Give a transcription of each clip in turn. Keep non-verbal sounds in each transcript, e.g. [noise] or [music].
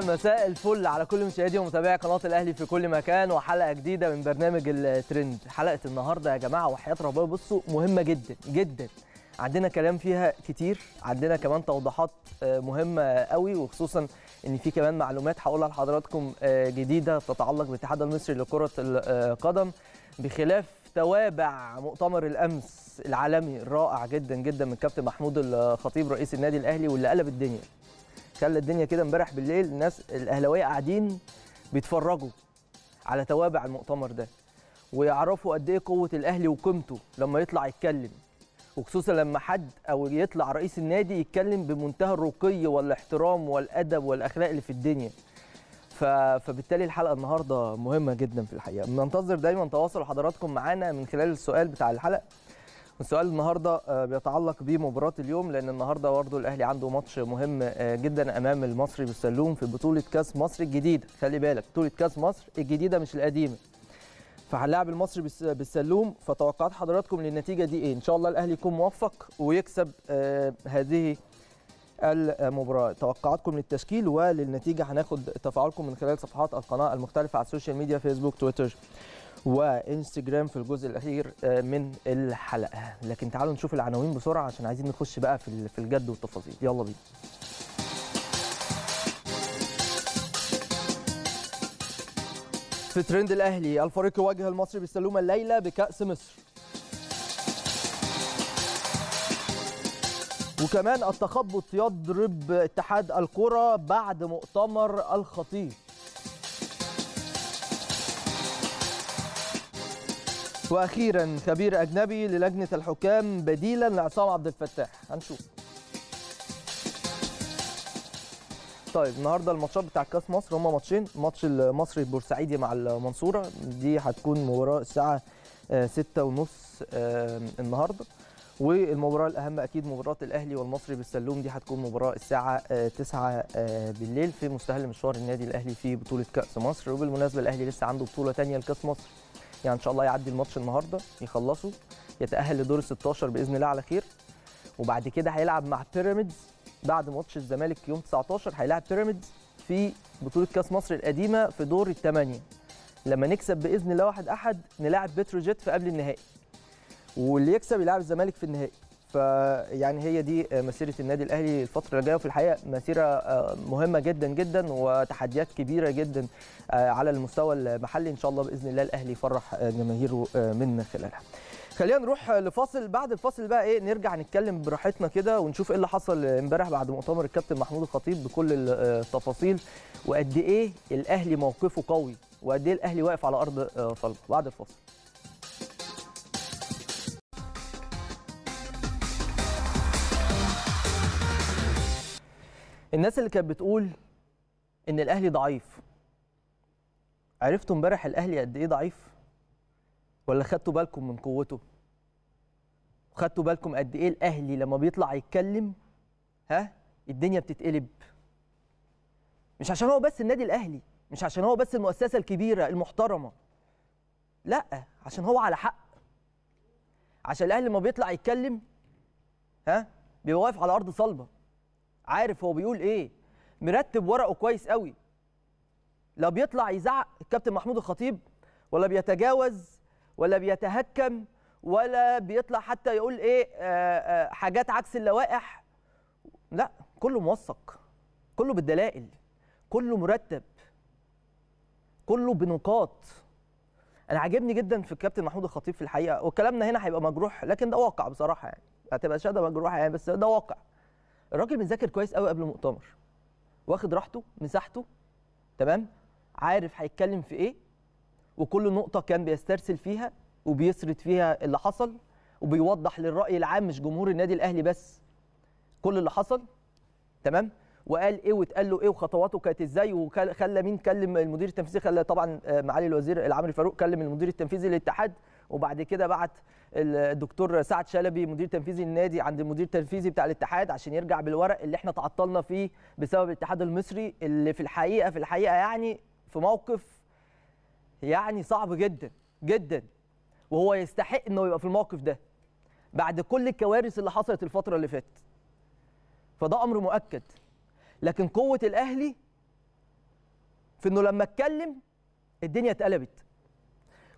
مساء الفل على كل مشاهدي ومتابعي قناه الاهلي في كل مكان وحلقه جديده من برنامج الترند حلقه النهارده يا جماعه وحياه ربنا بصوا مهمه جدا جدا عندنا كلام فيها كتير عندنا كمان توضيحات آه، مهمه قوي وخصوصا ان في كمان معلومات هقولها لحضراتكم آه، جديده تتعلق بالاتحاد المصري لكره القدم بخلاف توابع مؤتمر الامس العالمي الرائع جدا جدا من كابتن محمود الخطيب رئيس النادي الاهلي واللي قلب الدنيا خلى الدنيا كده امبارح بالليل الناس الاهلاويه قاعدين بيتفرجوا على توابع المؤتمر ده ويعرفوا قد ايه قوه الاهلي وقيمته لما يطلع يتكلم وخصوصا لما حد او يطلع رئيس النادي يتكلم بمنتهى الرقي والاحترام والادب والاخلاق اللي في الدنيا فبالتالي الحلقه النهارده مهمه جدا في الحقيقه بننتظر دايما تواصل حضراتكم معانا من خلال السؤال بتاع الحلقه السؤال النهارده آه، بيتعلق بمباراه اليوم لان النهارده برضه الاهلي عنده ماتش مهم آه، جدا امام المصري بالسلوم في بطوله كاس مصر الجديده خلي بالك بطوله كاس مصر الجديده مش القديمه فهنلاعب المصري بالسلوم فتوقعات حضراتكم للنتيجه دي ايه ان شاء الله الاهلي يكون موفق ويكسب آه، هذه المباراه توقعاتكم للتشكيل وللنتيجه هناخد تفاعلكم من خلال صفحات القناه المختلفه على السوشيال ميديا فيسبوك تويتر وانستجرام في الجزء الاخير آه، من الحلقه لكن تعالوا نشوف العناوين بسرعه عشان عايزين نخش بقى في الجد والتفاصيل يلا بينا في ترند الاهلي الفريق يواجه المصري بالسلومه الليله بكاس مصر وكمان التخبط يضرب اتحاد الكره بعد مؤتمر الخطيب واخيرا خبير اجنبي للجنه الحكام بديلا لعصام عبد الفتاح هنشوف طيب النهارده الماتشات بتاع كاس مصر هما ماتشين ماتش المصري البورسعيدي مع المنصوره دي هتكون مباراه الساعه 6 آه، ونص آه، النهارده والمباراه الاهم اكيد مباراه الاهلي والمصري بالسلوم دي هتكون مباراه الساعه 9 آه، بالليل في مستهل مشوار النادي الاهلي في بطوله كاس مصر وبالمناسبه الاهلي لسه عنده بطوله ثانيه لكاس مصر يعني ان شاء الله يعدي الماتش النهارده يخلصوا يتاهل لدور ال 16 باذن الله على خير وبعد كده هيلعب مع بيراميدز بعد ماتش الزمالك يوم 19 هيلاعب بيراميدز في بطوله كاس مصر القديمه في دور الثمانيه لما نكسب باذن الله واحد احد نلاعب بتروجيت في قبل النهائي واللي يكسب يلعب الزمالك في النهائي فيعني هي دي آه، مسيره النادي الاهلي الفتره اللي جايه وفي الحقيقه مسيره آه، مهمه جدا جدا وتحديات كبيره جدا آه، على المستوى المحلي ان شاء الله باذن الله الاهلي يفرح جماهيره من خلالها خلينا نروح لفاصل بعد الفاصل بقى ايه نرجع نتكلم براحتنا كده ونشوف ايه اللي حصل امبارح بعد مؤتمر الكابتن محمود الخطيب بكل التفاصيل وقد ايه الاهلي موقفه قوي وقد ايه الاهلي واقف على ارض صلبه بعد الفاصل الناس اللي كانت بتقول ان الاهلي ضعيف عرفتوا امبارح الاهلي قد ايه ضعيف ولا خدتوا بالكم من قوته خدتوا بالكم قد ايه الاهلي لما بيطلع يتكلم ها الدنيا بتتقلب مش عشان هو بس النادي الاهلي مش عشان هو بس المؤسسه الكبيره المحترمه لا عشان هو على حق عشان الاهلي لما بيطلع يتكلم ها بيبقى واقف على ارض صلبه عارف هو بيقول ايه مرتب ورقه كويس قوي لا بيطلع يزعق الكابتن محمود الخطيب ولا بيتجاوز ولا بيتهكم ولا بيطلع حتى يقول ايه آآ آه، آآ آه، حاجات عكس اللوائح لا كله موثق كله بالدلائل كله مرتب كله بنقاط انا عاجبني جدا في الكابتن محمود الخطيب في الحقيقه وكلامنا هنا هيبقى مجروح لكن ده واقع بصراحه يعني هتبقى شهاده مجروحه يعني بس ده واقع الراجل بيذاكر كويس قوي قبل المؤتمر واخد راحته مساحته تمام عارف هيتكلم في ايه وكل نقطه كان بيسترسل فيها وبيسرد فيها اللي حصل وبيوضح للراي العام مش جمهور النادي الاهلي بس كل اللي حصل تمام وقال ايه واتقال له ايه وخطواته كانت ازاي وخلى مين كلم المدير التنفيذي خلى طبعا آه، معالي الوزير العامري فاروق كلم المدير التنفيذي للاتحاد وبعد كده بعت الدكتور سعد شلبي مدير تنفيذي النادي عند المدير التنفيذي بتاع الاتحاد عشان يرجع بالورق اللي احنا تعطلنا فيه بسبب الاتحاد المصري اللي في الحقيقه في الحقيقه يعني في موقف يعني صعب جدا جدا وهو يستحق انه يبقى في الموقف ده بعد كل الكوارث اللي حصلت الفتره اللي فاتت فده امر مؤكد لكن قوه الاهلي في انه لما اتكلم الدنيا اتقلبت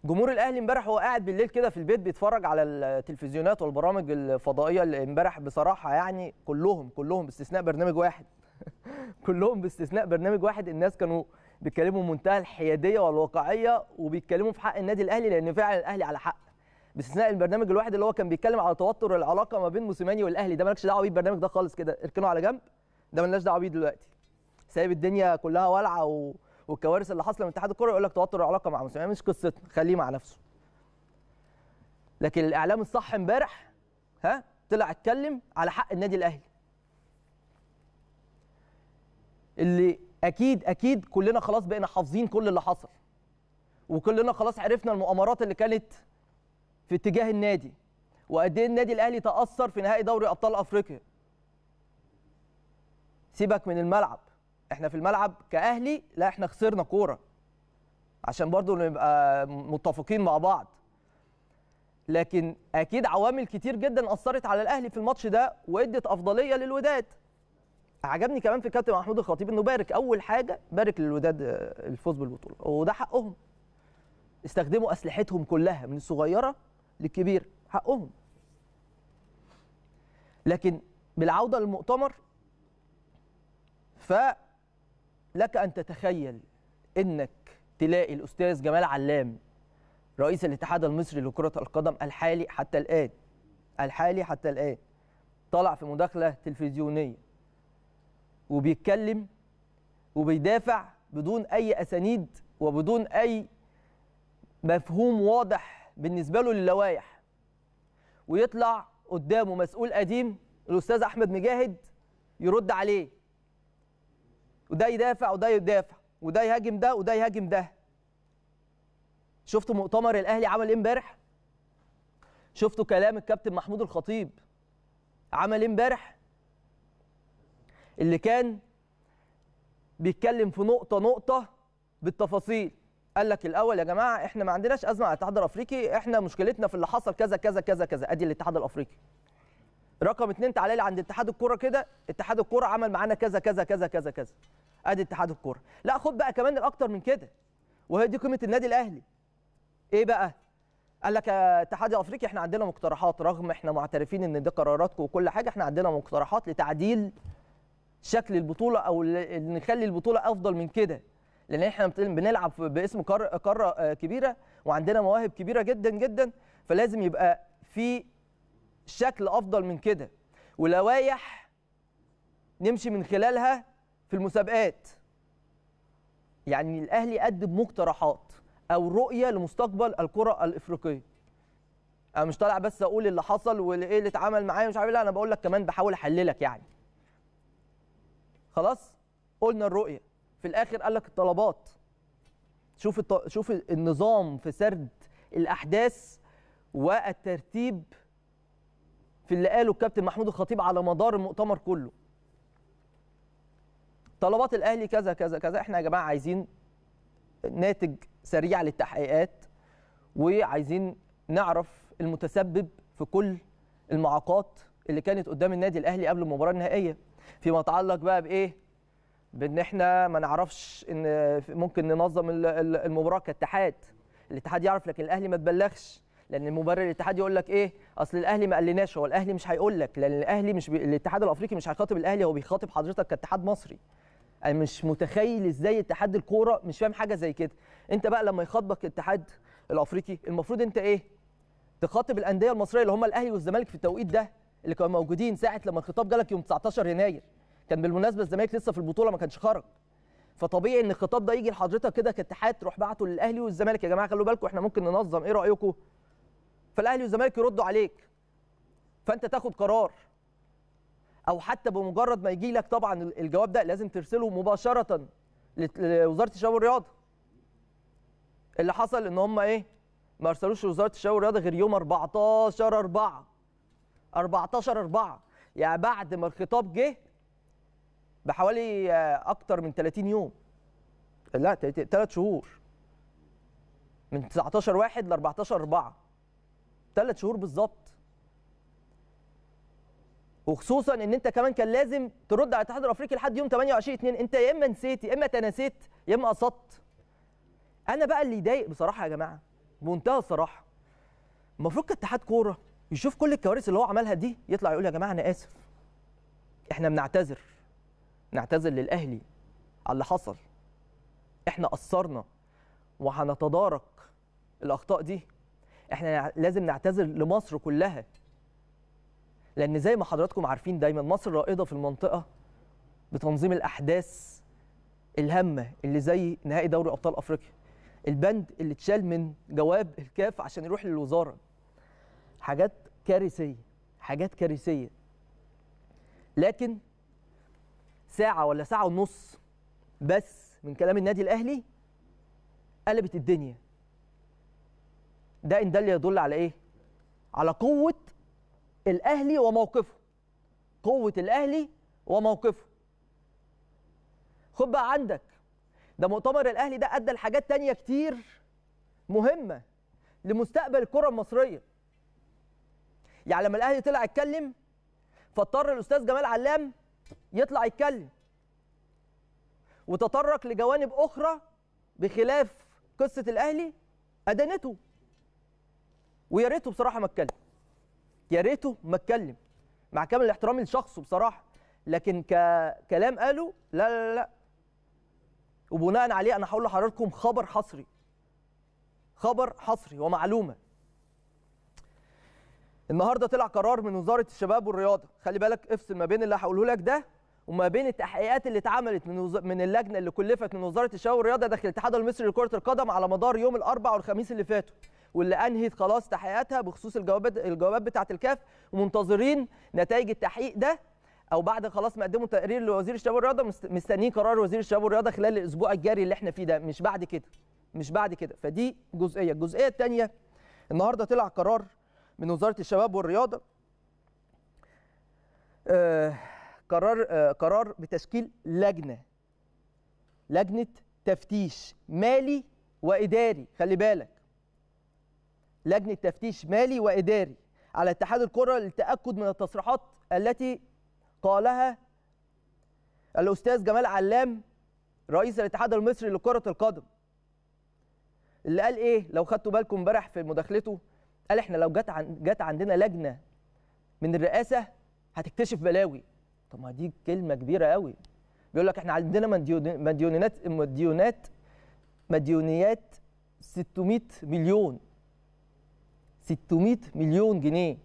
جمهور الاهلي امبارح هو قاعد بالليل كده في البيت بيتفرج على التلفزيونات والبرامج الفضائيه اللي امبارح بصراحه يعني كلهم كلهم باستثناء برنامج واحد [laughs] كلهم باستثناء برنامج واحد الناس كانوا بيتكلموا بمنتهى الحياديه والواقعيه وبيتكلموا في حق النادي الاهلي لان فعلا الاهلي على حق باستثناء البرنامج الواحد اللي هو كان بيتكلم على توتر العلاقه ما بين موسيماني والاهلي ده مالكش دعوه بيه البرنامج ده خالص كده اركنه على جنب ده مالناش دعوه بيه دلوقتي سايب الدنيا كلها والعه و... والكوارث اللي حصلت من اتحاد الكره يقول لك توتر العلاقه مع موسيماني مش قصتنا خليه مع نفسه لكن الاعلام الصح امبارح ها طلع اتكلم على حق النادي الاهلي اللي اكيد اكيد كلنا خلاص بقينا حافظين كل اللي حصل وكلنا خلاص عرفنا المؤامرات اللي كانت في اتجاه النادي وقد ايه النادي الاهلي تاثر في نهائي دوري ابطال افريقيا سيبك من الملعب احنا في الملعب كاهلي لا احنا خسرنا كوره عشان برضو نبقى متفقين مع بعض لكن اكيد عوامل كتير جدا اثرت على الاهلي في الماتش ده وادت افضليه للوداد عجبني كمان في كابتن محمود الخطيب انه بارك اول حاجه بارك للوداد آه، الفوز بالبطوله وده حقهم استخدموا اسلحتهم كلها من الصغيره للكبيره حقهم لكن بالعوده للمؤتمر ف لك ان تتخيل انك تلاقي الاستاذ جمال علام رئيس الاتحاد المصري لكره القدم الحالي حتى الان الحالي حتى الان طلع في مداخله تلفزيونيه وبيتكلم وبيدافع بدون اي اسانيد وبدون اي مفهوم واضح بالنسبه له للوائح ويطلع قدامه مسؤول قديم الاستاذ احمد مجاهد يرد عليه وده يدافع وده يدافع وده يهاجم ده وده يهاجم ده شفتوا مؤتمر الاهلي عمل ايه امبارح شفتوا كلام الكابتن محمود الخطيب عمل ايه امبارح اللي كان بيتكلم في نقطه نقطه بالتفاصيل قال لك الاول يا جماعه احنا ما عندناش ازمه على الاتحاد الافريقي احنا مشكلتنا في اللي حصل كذا كذا كذا كذا ادي الاتحاد الافريقي رقم اتنين تعالى لي عند اتحاد الكوره كده اتحاد الكوره عمل معانا كذا كذا كذا كذا كذا ادي اتحاد الكوره لا خد بقى كمان الاكتر من كده وهي دي قيمه النادي الاهلي ايه بقى قال لك اتحاد افريقيا احنا عندنا مقترحات رغم احنا معترفين ان دي قراراتكم وكل حاجه احنا عندنا مقترحات لتعديل شكل البطوله او نخلي البطوله افضل من كده لان احنا بنلعب باسم قاره آه، كبيره وعندنا مواهب كبيره جدا جدا فلازم يبقى في الشكل افضل من كده ولوايح نمشي من خلالها في المسابقات يعني الاهلي قدم مقترحات او رؤيه لمستقبل الكره الافريقيه انا مش طالع بس اقول اللي حصل وايه اللي اتعمل معايا مش عارف إيه، لا انا بقول لك كمان بحاول احللك يعني خلاص قلنا الرؤيه في الاخر قال لك الطلبات شوف الط... شوف النظام في سرد الاحداث والترتيب في اللي قاله الكابتن محمود الخطيب على مدار المؤتمر كله طلبات الاهلي كذا كذا كذا احنا يا جماعه عايزين ناتج سريع للتحقيقات وعايزين نعرف المتسبب في كل المعاقات اللي كانت قدام النادي الاهلي قبل المباراه النهائيه فيما يتعلق بقى بايه بان احنا ما نعرفش ان ممكن ننظم المباراه كاتحاد الاتحاد يعرف لكن الاهلي ما تبلغش لان المبرر الاتحاد يقول لك ايه اصل الاهلي ما قالناش هو الاهلي مش هيقول لك لان الاهلي مش بي... الاتحاد الافريقي مش هيخاطب الاهلي هو بيخاطب حضرتك كاتحاد مصري انا مش متخيل ازاي اتحاد الكوره مش فاهم حاجه زي كده انت بقى لما يخاطبك الاتحاد الافريقي المفروض انت ايه تخاطب الانديه المصريه اللي هم الاهلي والزمالك في التوقيت ده اللي كانوا موجودين ساعه لما الخطاب جالك يوم 19 يناير كان بالمناسبه الزمالك لسه في البطوله ما كانش خرج فطبيعي ان الخطاب ده يجي لحضرتك كده كاتحاد تروح بعته للاهلي والزمالك يا جماعه خلوا بالكم احنا ممكن ننظم ايه رايكم فالاهلي والزمالك يردوا عليك فانت تاخد قرار او حتى بمجرد ما يجي لك طبعا الجواب ده لازم ترسله مباشره لوزاره الشباب والرياضه اللي حصل ان هم ايه ما ارسلوش لوزاره الشباب والرياضه غير يوم 14 4 14 4 يعني بعد ما الخطاب جه بحوالي آه، اكتر من 30 يوم لا 3 شهور من 19 1 ل 14 4 ثلاث شهور بالظبط وخصوصا ان انت كمان كان لازم ترد على الاتحاد الافريقي لحد يوم 28 2 انت يا اما نسيت يا اما تناسيت يا اما قصدت انا بقى اللي يضايق بصراحه يا جماعه بمنتهى الصراحه المفروض كاتحاد كوره يشوف كل الكوارث اللي هو عملها دي يطلع يقول يا جماعه انا اسف احنا بنعتذر نعتذر للاهلي على اللي حصل احنا قصرنا وهنتدارك الاخطاء دي احنا لازم نعتذر لمصر كلها لان زي ما حضراتكم عارفين دايما مصر رائده في المنطقه بتنظيم الاحداث الهامه اللي زي نهائي دوري ابطال افريقيا البند اللي اتشال من جواب الكاف عشان يروح للوزاره حاجات كارثيه حاجات كارثيه لكن ساعه ولا ساعه ونص بس من كلام النادي الاهلي قلبت الدنيا ده ان دل يدل على ايه على قوه الاهلي وموقفه قوه الاهلي وموقفه خد بقى عندك ده مؤتمر الاهلي ده ادى لحاجات تانية كتير مهمه لمستقبل الكره المصريه يعني لما الاهلي طلع اتكلم فاضطر الاستاذ جمال علام يطلع يتكلم وتطرق لجوانب اخرى بخلاف قصه الاهلي ادانته ويا ريته بصراحه ما اتكلم يا ريته ما اتكلم مع كامل احترامي لشخصه بصراحه لكن ككلام قاله لا لا لا وبناء عليه انا هقول لحضراتكم خبر حصري خبر حصري ومعلومه النهارده طلع قرار من وزاره الشباب والرياضه خلي بالك افصل ما بين اللي هقوله لك ده وما بين التحقيقات اللي اتعملت من وز... من اللجنه اللي كلفت من وزاره الشباب والرياضه داخل الاتحاد المصري لكره القدم على مدار يوم الاربعاء والخميس اللي فاتوا واللي انهت خلاص تحقيقاتها بخصوص الجوابات الجوابات بتاعه الكاف ومنتظرين نتائج التحقيق ده او بعد خلاص ما قدموا تقرير لوزير الشباب والرياضه مستنيين قرار وزير الشباب والرياضه خلال الاسبوع الجاري اللي احنا فيه ده مش بعد كده مش بعد كده فدي جزئيه الجزئيه الثانيه النهارده طلع قرار من وزاره الشباب والرياضه آه قرار آه قرار بتشكيل لجنه لجنه تفتيش مالي واداري خلي بالك لجنه تفتيش مالي واداري على اتحاد الكره للتاكد من التصريحات التي قالها الاستاذ جمال علام رئيس الاتحاد المصري لكره القدم اللي قال ايه لو خدتوا بالكم امبارح في مداخلته قال احنا لو جت عن جت عندنا لجنه من الرئاسه هتكتشف بلاوي طب ما دي كلمه كبيره قوي بيقول لك احنا عندنا مديونات مديونات مديونات 600 مليون 600 مليون جنيه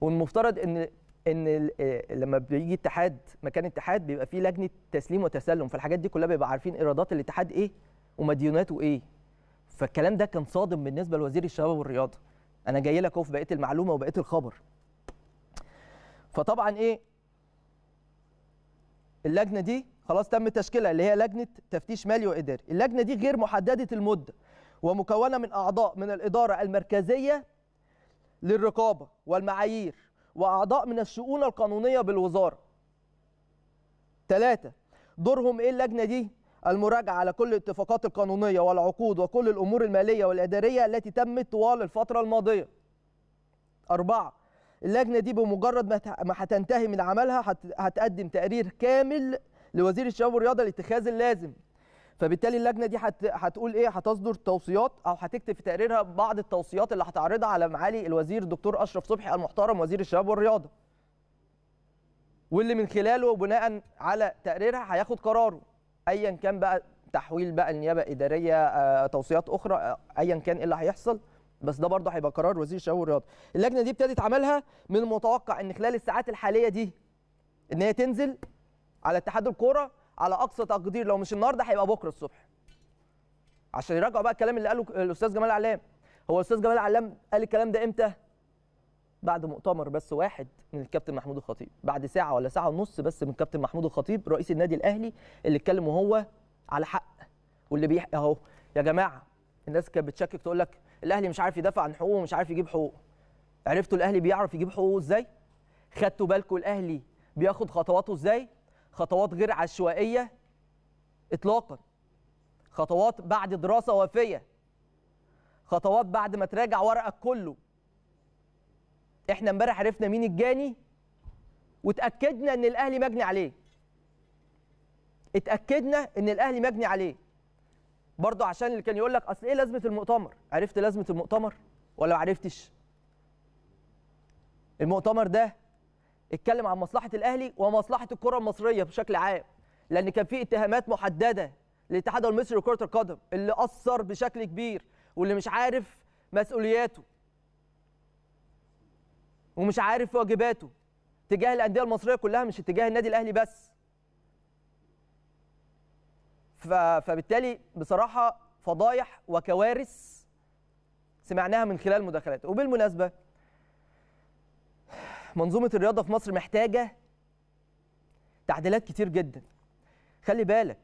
والمفترض ان ان آه، لما بيجي اتحاد مكان اتحاد بيبقى فيه لجنه تسليم وتسلم فالحاجات دي كلها بيبقى عارفين ايرادات الاتحاد ايه ومديوناته ايه فالكلام ده كان صادم بالنسبه لوزير الشباب والرياضه انا جاي لك اهو في بقيه المعلومه وبقيه الخبر فطبعا ايه اللجنه دي خلاص تم تشكيلها اللي هي لجنه تفتيش مالي واداري اللجنه دي غير محدده المده ومكونة من أعضاء من الإدارة المركزية للرقابة والمعايير وأعضاء من الشؤون القانونية بالوزارة ثلاثة دورهم إيه اللجنة دي؟ المراجعة على كل الاتفاقات القانونية والعقود وكل الأمور المالية والإدارية التي تمت طوال الفترة الماضية أربعة اللجنة دي بمجرد ما هتنتهي من عملها هتقدم تقرير كامل لوزير الشباب والرياضة لاتخاذ اللازم فبالتالي اللجنه دي هت... هتقول ايه هتصدر توصيات او هتكتب في تقريرها بعض التوصيات اللي هتعرضها على معالي الوزير الدكتور اشرف صبحي المحترم وزير الشباب والرياضه واللي من خلاله بناء على تقريرها هياخد قراره ايا كان بقى تحويل بقى النيابه اداريه آه، توصيات اخرى آه، ايا كان إيه اللي هيحصل بس ده برضه هيبقى قرار وزير الشباب والرياضه اللجنه دي ابتدت عملها من المتوقع ان خلال الساعات الحاليه دي ان هي تنزل على اتحاد الكوره على اقصى تقدير لو مش النهارده هيبقى بكره الصبح عشان يراجعوا بقى الكلام اللي قاله الاستاذ جمال علام هو الاستاذ جمال علام قال الكلام ده امتى بعد مؤتمر بس واحد من الكابتن محمود الخطيب بعد ساعه ولا ساعه ونص بس من الكابتن محمود الخطيب رئيس النادي الاهلي اللي اتكلم وهو على حق واللي بيح اهو يا جماعه الناس كانت بتشكك تقول لك الاهلي مش عارف يدافع عن حقوقه ومش عارف يجيب حقوقه عرفتوا الاهلي بيعرف يجيب حقوقه ازاي خدتوا بالكم الاهلي بياخد خطواته ازاي خطوات غير عشوائيه اطلاقا خطوات بعد دراسه وافيه خطوات بعد ما تراجع ورقك كله احنا امبارح عرفنا مين الجاني وتاكدنا ان الاهلي مجني عليه اتاكدنا ان الاهلي مجني عليه برضه عشان اللي كان يقول لك اصل ايه لازمه المؤتمر عرفت لازمه المؤتمر ولا ما عرفتش المؤتمر ده اتكلم عن مصلحه الاهلي ومصلحه الكره المصريه بشكل عام لان كان في اتهامات محدده للاتحاد المصري لكره القدم اللي اثر بشكل كبير واللي مش عارف مسؤولياته ومش عارف واجباته تجاه الانديه المصريه كلها مش تجاه النادي الاهلي بس فبالتالي بصراحه فضايح وكوارث سمعناها من خلال مداخلاته وبالمناسبه منظومه الرياضه في مصر محتاجه تعديلات كتير جدا خلي بالك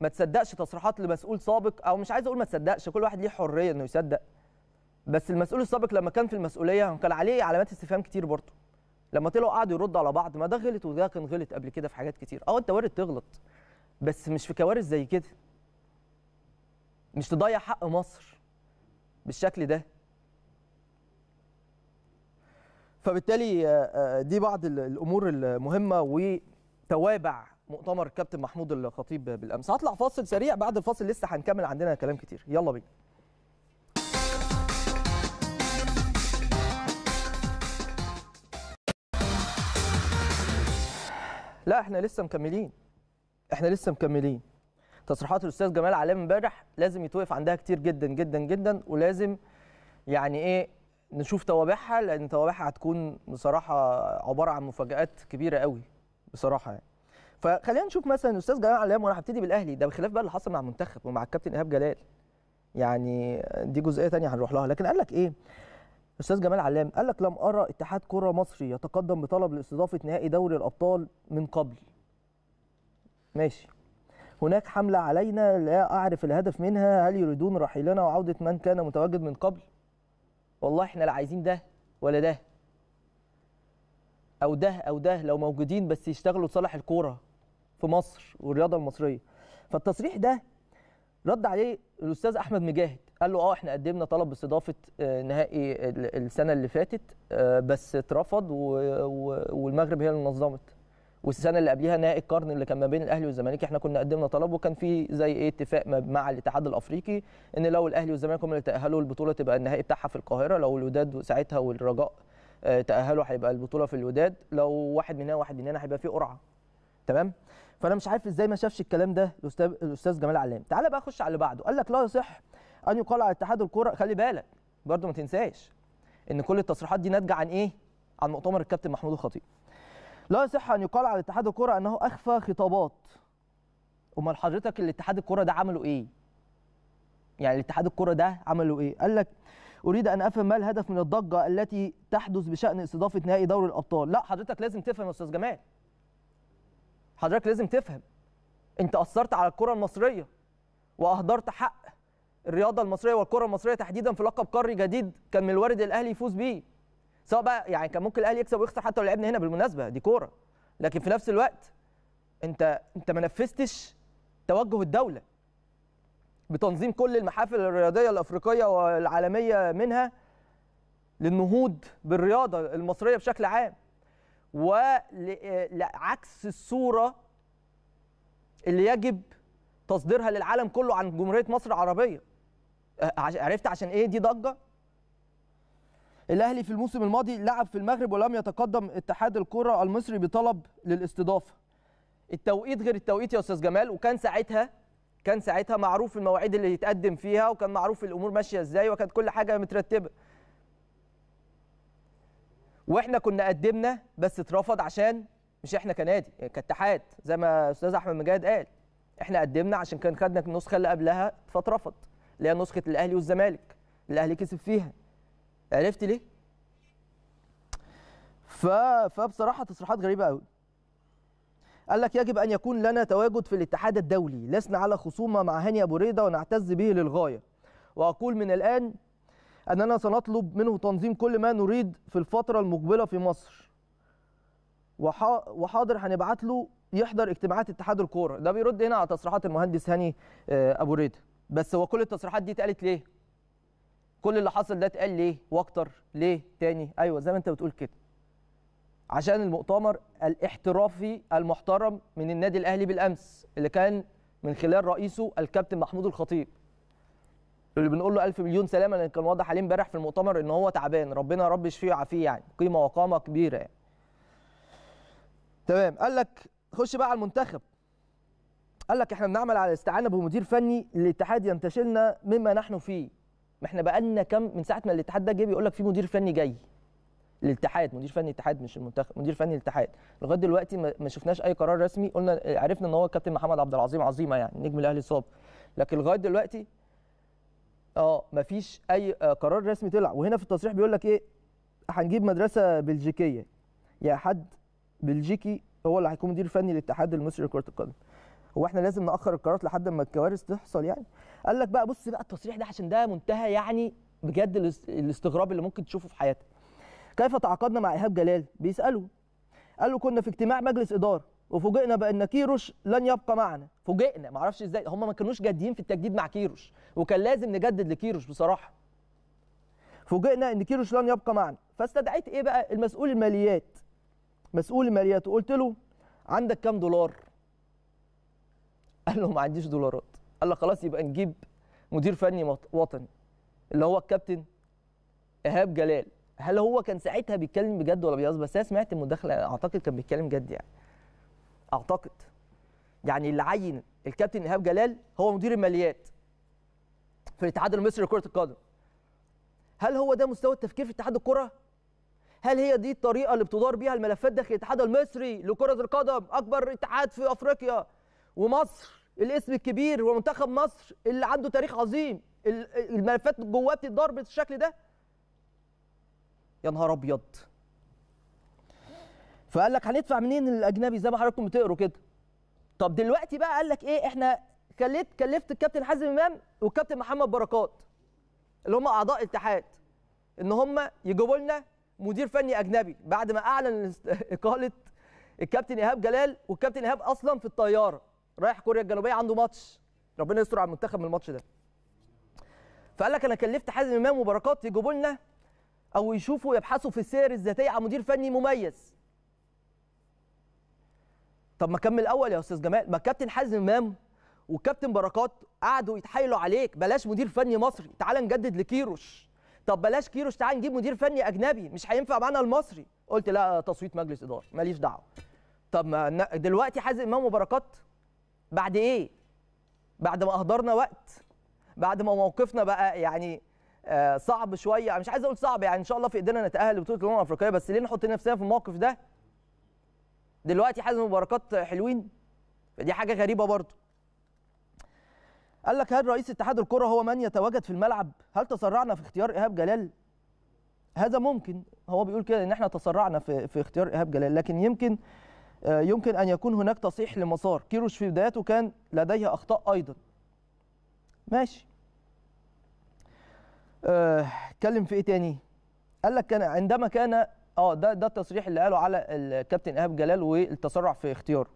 ما تصدقش تصريحات لمسؤول سابق او مش عايز اقول ما تصدقش كل واحد ليه حريه انه يصدق بس المسؤول السابق لما كان في المسؤوليه كان عليه علامات استفهام كتير برضه لما طلعوا قعدوا يردوا على بعض ما ده غلط وده كان غلط قبل كده في حاجات كتير اه انت وارد تغلط بس مش في كوارث زي كده مش تضيع حق مصر بالشكل ده فبالتالي آه، آه، دي بعض الامور المهمه وتوابع مؤتمر كابتن محمود الخطيب بالامس هطلع فاصل سريع بعد الفاصل لسه هنكمل عندنا كلام كتير يلا بينا لا احنا لسه مكملين احنا لسه مكملين تصريحات الاستاذ جمال علام امبارح لازم يتوقف عندها كتير جدا جدا جدا ولازم يعني ايه نشوف توابعها لان توابعها هتكون بصراحه عباره عن مفاجات كبيره قوي بصراحه يعني فخلينا نشوف مثلا استاذ جمال علام وانا هبتدي بالاهلي ده بخلاف بقى اللي حصل مع المنتخب ومع الكابتن ايهاب جلال يعني دي جزئيه ثانيه هنروح لها لكن قال لك ايه استاذ جمال علام قال لك لم ارى اتحاد كره مصري يتقدم بطلب لاستضافه نهائي دوري الابطال من قبل ماشي هناك حمله علينا لا اعرف الهدف منها هل يريدون رحيلنا وعوده من كان متواجد من قبل والله احنا لا عايزين ده ولا ده او ده او ده لو موجودين بس يشتغلوا لصالح الكوره في مصر والرياضه المصريه فالتصريح ده رد عليه الاستاذ احمد مجاهد قال له اه احنا قدمنا طلب باستضافه آه، نهائي السنه اللي فاتت آه، بس اترفض والمغرب هي اللي نظمت والسنه اللي قبليها نهائي القرن اللي كان ما بين الاهلي والزمالك احنا كنا قدمنا طلب وكان في زي ايه اتفاق مع الاتحاد الافريقي ان لو الاهلي والزمالك هم اللي تاهلوا البطوله تبقى النهائي بتاعها في القاهره لو الوداد ساعتها والرجاء آه، تاهلوا هيبقى البطوله في الوداد لو واحد من وواحد واحد هنا هيبقى في قرعه تمام فانا مش عارف ازاي ما شافش الكلام ده الاستاذ الاستاذ جمال علام تعالى بقى خش على اللي بعده قال لك لا يصح ان يقال على اتحاد الكره خلي بالك برده ما تنساش ان كل التصريحات دي ناتجه عن ايه عن مؤتمر الكابتن محمود الخطيب لا يصح ان يقال على اتحاد الكره انه اخفى خطابات امال حضرتك الاتحاد الكره ده عمله ايه يعني الاتحاد الكره ده عمله ايه قال لك اريد ان افهم ما الهدف من الضجه التي تحدث بشان استضافه نهائي دوري الابطال لا حضرتك لازم تفهم يا استاذ جمال حضرتك لازم تفهم انت اثرت على الكره المصريه واهدرت حق الرياضه المصريه والكره المصريه تحديدا في لقب قاري جديد كان من الوارد الاهلي يفوز بيه سواء بقى يعني كان ممكن الاهلي يكسب ويخسر حتى لو لعبنا هنا بالمناسبه دي كوره لكن في نفس الوقت انت انت ما نفذتش توجه الدوله بتنظيم كل المحافل الرياضيه الافريقيه والعالميه منها للنهوض بالرياضه المصريه بشكل عام وعكس الصوره اللي يجب تصديرها للعالم كله عن جمهوريه مصر العربيه أه، عرفت عشان ايه دي ضجه الاهلي في الموسم الماضي لعب في المغرب ولم يتقدم اتحاد الكره المصري بطلب للاستضافه التوقيت غير التوقيت يا استاذ جمال وكان ساعتها كان ساعتها معروف المواعيد اللي يتقدم فيها وكان معروف الامور ماشيه ازاي وكانت كل حاجه مترتبه واحنا كنا قدمنا بس اترفض عشان مش احنا كنادي يعني كاتحاد زي ما استاذ احمد مجاهد قال احنا قدمنا عشان كان خدنا النسخه اللي قبلها فاترفض اللي هي نسخه الاهلي والزمالك الاهلي كسب فيها عرفت ليه؟ ف... فبصراحه تصريحات غريبه قوي قال لك يجب ان يكون لنا تواجد في الاتحاد الدولي لسنا على خصومه مع هاني ابو ريده ونعتز به للغايه واقول من الان اننا سنطلب منه تنظيم كل ما نريد في الفتره المقبله في مصر وحاضر هنبعت له يحضر اجتماعات اتحاد الكوره ده بيرد هنا على تصريحات المهندس هاني آه، ابو ريده بس هو كل التصريحات دي اتقالت ليه كل اللي حصل ده اتقال ليه واكتر ليه تاني ايوه زي ما انت بتقول كده عشان المؤتمر الاحترافي المحترم من النادي الاهلي بالامس اللي كان من خلال رئيسه الكابتن محمود الخطيب اللي بنقول له الف مليون سلامه لان كان واضح عليه امبارح في المؤتمر ان هو تعبان ربنا يا رب يشفيه ويعافيه يعني قيمه وقامه كبيره يعني. تمام قال لك خش بقى على المنتخب قال لك احنا بنعمل على الاستعانه بمدير فني للاتحاد ينتشلنا مما نحن فيه ما احنا بقالنا كام من ساعه ما الاتحاد ده جه بيقول لك في مدير فني جاي الاتحاد مدير فني الاتحاد مش المنتخب مدير فني الاتحاد لغايه دلوقتي ما شفناش اي قرار رسمي قلنا عرفنا ان هو الكابتن محمد عبد العظيم عظيمه يعني نجم الاهلي صاب لكن لغايه دلوقتي اه مفيش اي آه، قرار رسمي طلع وهنا في التصريح بيقول لك ايه هنجيب مدرسه بلجيكيه يا حد بلجيكي هو اللي هيكون مدير فني للاتحاد المصري لكره القدم هو احنا لازم ناخر القرارات لحد ما الكوارث تحصل يعني قال لك بقى بص بقى التصريح ده عشان ده منتهى يعني بجد الاستغراب اللي ممكن تشوفه في حياتك كيف تعاقدنا مع ايهاب جلال بيسالوا قال له كنا في اجتماع مجلس اداره وفوجئنا بان كيروش لن يبقى معنا فوجئنا ما اعرفش ازاي هم ما كانوش جادين في التجديد مع كيروش وكان لازم نجدد لكيروش بصراحه فوجئنا ان كيروش لن يبقى معنا فاستدعيت ايه بقى المسؤول الماليات مسؤول الماليات وقلت له عندك كام دولار قال له ما عنديش دولارات قال له خلاص يبقى نجيب مدير فني وطني اللي هو الكابتن ايهاب جلال هل هو كان ساعتها بيتكلم بجد ولا بيهزر بس انا سمعت المداخله اعتقد كان بيتكلم جد يعني اعتقد يعني اللي عين الكابتن ايهاب جلال هو مدير الماليات في الاتحاد المصري لكره القدم هل هو ده مستوى التفكير في اتحاد الكره هل هي دي الطريقه اللي بتدار بيها الملفات داخل الاتحاد المصري لكره القدم اكبر اتحاد في افريقيا ومصر الاسم الكبير ومنتخب مصر اللي عنده تاريخ عظيم الملفات جواه بتتدار بالشكل ده يا نهار ابيض فقال لك هندفع منين الاجنبي زي ما حضراتكم بتقروا كده طب دلوقتي بقى قال لك ايه احنا كلفت كلفت الكابتن حازم امام والكابتن محمد بركات اللي هم اعضاء اتحاد ان هم يجيبوا لنا مدير فني اجنبي بعد ما اعلن اقاله الكابتن ايهاب جلال والكابتن ايهاب اصلا في الطياره رايح كوريا الجنوبيه عنده ماتش ربنا يستر على المنتخب من الماتش ده فقال لك انا كلفت حازم امام وبركات يجيبوا لنا او يشوفوا يبحثوا في السير الذاتيه عن مدير فني مميز طب ما كمل الاول يا استاذ جمال ما الكابتن حازم امام والكابتن بركات قعدوا يتحايلوا عليك بلاش مدير فني مصري تعال نجدد لكيروش طب بلاش كيروش تعال نجيب مدير فني اجنبي مش هينفع معانا المصري قلت لا تصويت مجلس اداره ماليش دعوه طب ما دلوقتي حازم امام وبركات بعد ايه بعد ما اهدرنا وقت بعد ما موقفنا بقى يعني آه، صعب شويه مش عايز اقول صعب يعني ان شاء الله في ايدينا نتاهل لبطوله الامم الافريقيه بس ليه نحط نفسنا في الموقف ده دلوقتي حازم مباركات حلوين فدي حاجه غريبه برضه قال لك هل رئيس اتحاد الكره هو من يتواجد في الملعب هل تسرعنا في اختيار ايهاب جلال هذا ممكن هو بيقول كده ان احنا تسرعنا في في اختيار ايهاب جلال لكن يمكن آه، يمكن ان يكون هناك تصحيح لمسار كيروش في بداياته كان لديه اخطاء ايضا ماشي آه، اتكلم في ايه تاني قال لك كان عندما كان اه ده ده التصريح اللي قاله على الكابتن ايهاب جلال والتسرع في اختياره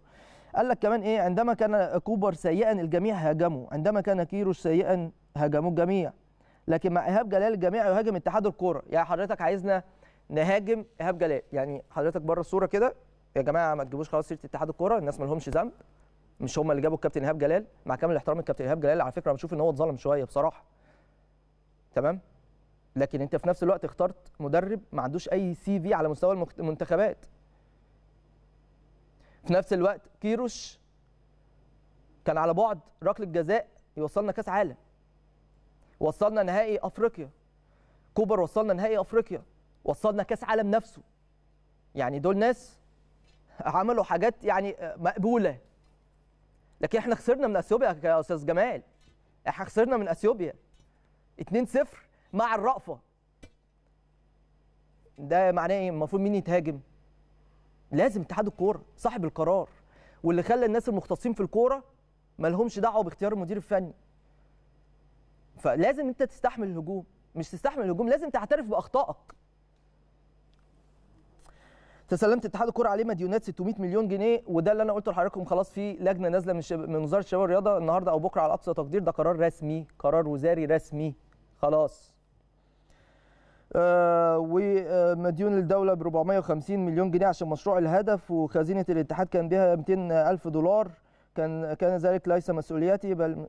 قال لك كمان ايه عندما كان كوبر سيئا الجميع هاجمه عندما كان كيروش سيئا هاجموا الجميع لكن مع ايهاب جلال الجميع يهاجم اتحاد الكوره يعني حضرتك عايزنا نهاجم ايهاب جلال يعني حضرتك بره الصوره كده يا جماعه ما تجيبوش خلاص سيره اتحاد الكوره الناس ما لهمش ذنب مش هم اللي جابوا الكابتن ايهاب جلال مع كامل الاحترام الكابتن ايهاب جلال على فكره انا بشوف ان هو اتظلم شويه بصراحه تمام لكن انت في نفس الوقت اخترت مدرب ما عندوش اي سي في على مستوى المنتخبات في نفس الوقت كيروش كان على بعد ركله جزاء يوصلنا كاس عالم وصلنا نهائي افريقيا كوبر وصلنا نهائي افريقيا وصلنا كاس عالم نفسه يعني دول ناس عملوا حاجات يعني مقبوله لكن احنا خسرنا من اثيوبيا يا استاذ جمال احنا خسرنا من اثيوبيا 2-0 مع الرأفة ده معناه ايه المفروض مين يتهاجم لازم اتحاد الكوره صاحب القرار واللي خلى الناس المختصين في الكوره مالهمش دعوه باختيار المدير الفني فلازم انت تستحمل الهجوم مش تستحمل الهجوم لازم تعترف باخطائك تسلمت اتحاد الكره عليه مديونات 600 مليون جنيه وده اللي انا قلته لحضراتكم خلاص في لجنه نازله من من وزاره الشباب والرياضه النهارده او بكره على اقصى تقدير ده قرار رسمي قرار وزاري رسمي خلاص آه ومديون الدوله ب 450 مليون جنيه عشان مشروع الهدف وخزينه الاتحاد كان بها 200 الف دولار كان كان ذلك ليس مسؤوليتي بل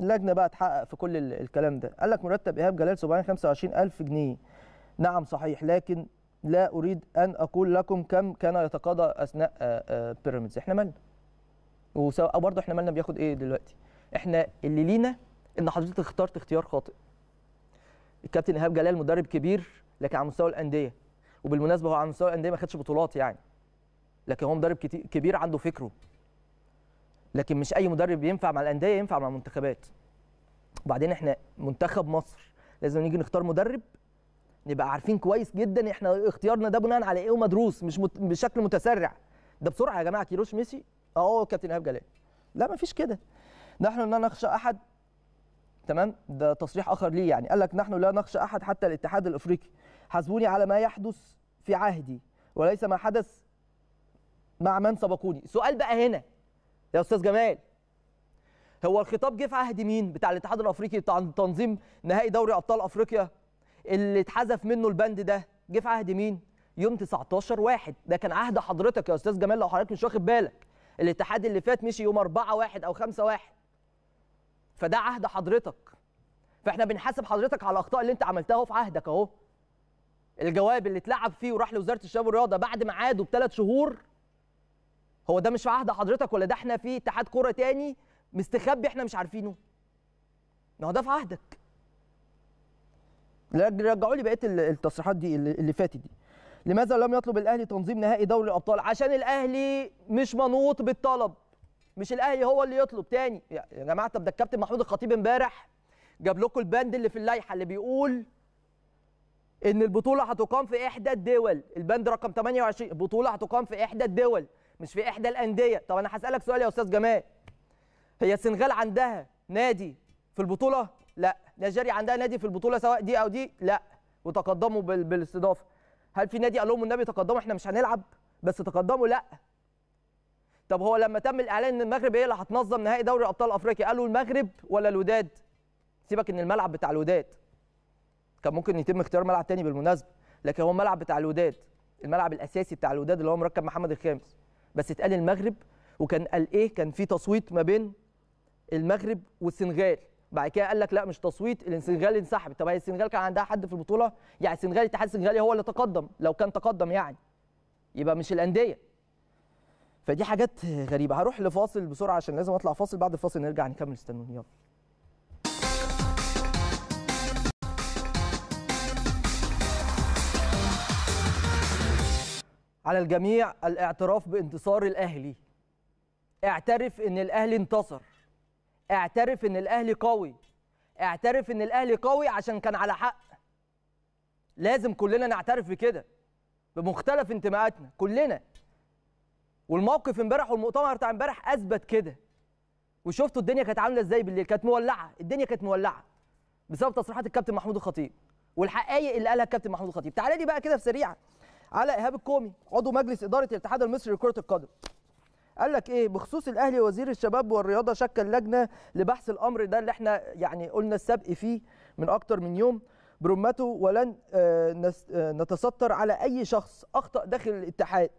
اللجنه بقى تحقق في كل الكلام ده قال لك مرتب ايهاب جلال 725 الف جنيه نعم صحيح لكن لا اريد ان اقول لكم كم كان يتقاضى اثناء بيراميدز آه، آه، احنا مالنا وبرضه احنا مالنا بياخد ايه دلوقتي احنا اللي لينا ان حضرتك اخترت اختيار خاطئ الكابتن ايهاب جلال مدرب كبير لكن على مستوى الانديه وبالمناسبه هو على مستوى الانديه ما خدش بطولات يعني لكن هو مدرب كبير عنده فكره لكن مش اي مدرب ينفع مع الانديه ينفع مع المنتخبات وبعدين احنا منتخب مصر لازم نيجي نختار مدرب نبقى عارفين كويس جدا احنا اختيارنا ده بناء على ايه ومدروس مش مت... بشكل متسرع ده بسرعه يا جماعه كيروش ميسي اه كابتن ايهاب جلال لا مفيش كده نحن لا نخشى احد تمام ده تصريح اخر ليه يعني قال لك نحن لا نخشى احد حتى الاتحاد الافريقي حاسبوني على ما يحدث في عهدي وليس ما حدث مع من سبقوني سؤال بقى هنا يا استاذ جمال هو الخطاب جه في عهد مين بتاع الاتحاد الافريقي بتاع تنظيم نهائي دوري ابطال افريقيا اللي اتحذف منه البند ده جه في عهد مين؟ يوم 19 واحد ده كان عهد حضرتك يا استاذ جمال لو حضرتك مش واخد بالك الاتحاد اللي فات مشي يوم 4 واحد او 5 واحد فده عهد حضرتك فاحنا بنحاسب حضرتك على الاخطاء اللي انت عملتها اهو في عهدك اهو الجواب اللي اتلعب فيه وراح لوزاره الشباب والرياضه بعد ميعاده بثلاث شهور هو ده مش في عهد حضرتك ولا ده احنا في اتحاد كوره تاني مستخبي احنا مش عارفينه ما هو ده في عهدك رجعوا لي بقيه التصريحات دي اللي فاتت دي لماذا لم يطلب الاهلي تنظيم نهائي دوري الابطال عشان الاهلي مش منوط بالطلب مش الاهلي هو اللي يطلب تاني يا جماعه طب ده الكابتن محمود الخطيب امبارح جاب لكم البند اللي في اللائحه اللي بيقول ان البطوله هتقام في احدى الدول البند رقم 28 البطوله هتقام في احدى الدول مش في احدى الانديه طب انا هسالك سؤال يا استاذ جمال هي السنغال عندها نادي في البطوله لا يا جاري عندها نادي في البطوله سواء دي او دي لا وتقدموا بالاستضافه هل في نادي قال لهم النبي تقدموا احنا مش هنلعب بس تقدموا لا طب هو لما تم الاعلان ان المغرب هي اللي هتنظم نهائي دوري ابطال افريقيا قالوا المغرب ولا الوداد سيبك ان الملعب بتاع الوداد كان ممكن يتم اختيار ملعب تاني بالمناسبه لكن هو الملعب بتاع الوداد الملعب الاساسي بتاع الوداد اللي هو مركب محمد الخامس بس اتقال المغرب وكان قال ايه كان في تصويت ما بين المغرب والسنغال بعد كده قال لك لا مش تصويت السنغال انسحبت طب هي السنغال كان عندها حد في البطوله يعني السنغال الاتحاد السنغالي هو اللي تقدم لو كان تقدم يعني يبقى مش الانديه فدي حاجات غريبه هروح لفاصل بسرعه عشان لازم اطلع فاصل بعد الفاصل نرجع نكمل استنوني يلا على الجميع الاعتراف بانتصار الاهلي اعترف ان الاهلي انتصر اعترف ان الاهلي قوي اعترف ان الاهلي قوي عشان كان على حق لازم كلنا نعترف بكده بمختلف انتماءاتنا كلنا والموقف امبارح والمؤتمر بتاع امبارح اثبت كده وشفتوا الدنيا كانت عامله ازاي بالليل كانت مولعه الدنيا كانت مولعه بسبب تصريحات الكابتن محمود الخطيب والحقائق اللي قالها الكابتن محمود الخطيب تعالى لي بقى كده في سريعه على ايهاب الكومي عضو مجلس اداره الاتحاد المصري لكره القدم قال لك ايه بخصوص الاهلي وزير الشباب والرياضه شكل لجنه لبحث الامر ده اللي احنا يعني قلنا السبق فيه من اكتر من يوم برمته ولن آه، آه، نتستر على اي شخص اخطا داخل الاتحاد